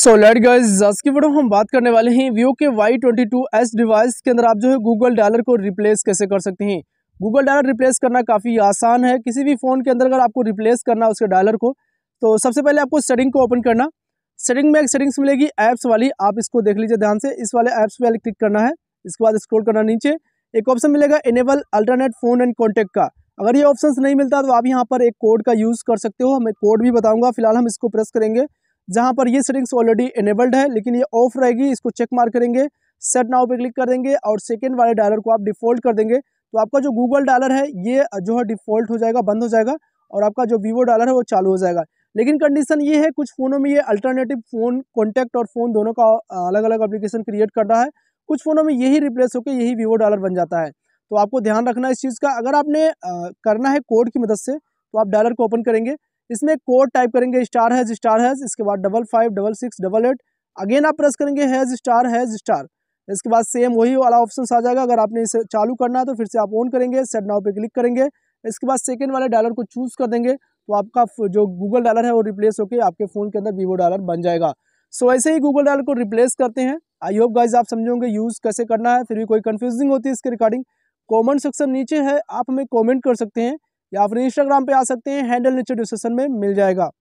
so let guys आज की video हम बात करने वाले हैं वीवो के Y twenty two S device के अंदर आप जो है गूगल डालर को रिप्लेस कैसे कर सकते हैं गूगल डालर रिप्लेस करना काफ़ी आसान है किसी भी फ़ोन के अंदर अगर आपको रिप्लेस करना उसके डॉलर को तो सबसे पहले आपको सेटिंग को ओपन करना सेटिंग में एक सेटिंग्स मिलेगी ऐप्स वाली आप इसको देख लीजिए ध्यान से इस वाले ऐप्स वाले क्लिक करना है इसके बाद स्क्रोल करना नीचे एक ऑप्शन मिलेगा enable alternate phone and contact का अगर ये ऑप्शन नहीं मिलता तो आप यहाँ पर एक कोड का यूज़ कर सकते हो मैं कोड भी बताऊँगा फिलहाल हम इसको प्रेस करेंगे जहां पर ये सेटिंग्स ऑलरेडी इनेबल्ड है लेकिन ये ऑफ रहेगी इसको चेक मार करेंगे सेट नाउ पे क्लिक कर देंगे और सेकेंड वाले डायलर को आप डिफ़ॉल्ट कर देंगे तो आपका जो गूगल डालर है ये जो है डिफ़ॉल्ट हो जाएगा बंद हो जाएगा और आपका जो वीवो डॉलर है वो चालू हो जाएगा लेकिन कंडीशन ये है कुछ फ़ोनों में ये अल्टरनेटिव फ़ोन कॉन्टैक्ट और फ़ोन दोनों का अलग अलग एप्लीकेशन क्रिएट कर रहा है कुछ फ़ोनों में यही रिप्लेस होकर यही वीवो डॉलर बन जाता है तो आपको ध्यान रखना है इस चीज़ का अगर आपने करना है कोड की मदद से तो आप डॉलर को ओपन करेंगे इसमें कोड टाइप करेंगे स्टार हैज स्टार हैज इसके बाद double five double six double eight again आप प्रेस करेंगे हैज स्टार हैज स्टार इसके बाद सेम वही वाला ऑप्शन आ जाएगा अगर आपने इसे चालू करना है तो फिर से आप ऑन करेंगे सेट नाउ पे क्लिक करेंगे इसके बाद सेकेंड वाले डॉलर को चूज़ कर देंगे तो आपका जो गूगल डॉलर है वो रिप्लेस होकर आपके फ़ोन के अंदर वीवो डॉलर बन जाएगा सो ऐसे ही गूगल डॉलर को रिप्लेस करते हैं आई होप गाइज आप समझोगे यूज़ कैसे करना है फिर भी कोई कन्फ्यूजिंग होती है इसके रिकॉर्डिंग कॉमेंट सेक्शन नीचे है आप हमें कॉमेंट कर सकते हैं या फिर इंस्टाग्राम पे आ सकते हैं हैंडल नीचे डिस्क्रिप्शन में मिल जाएगा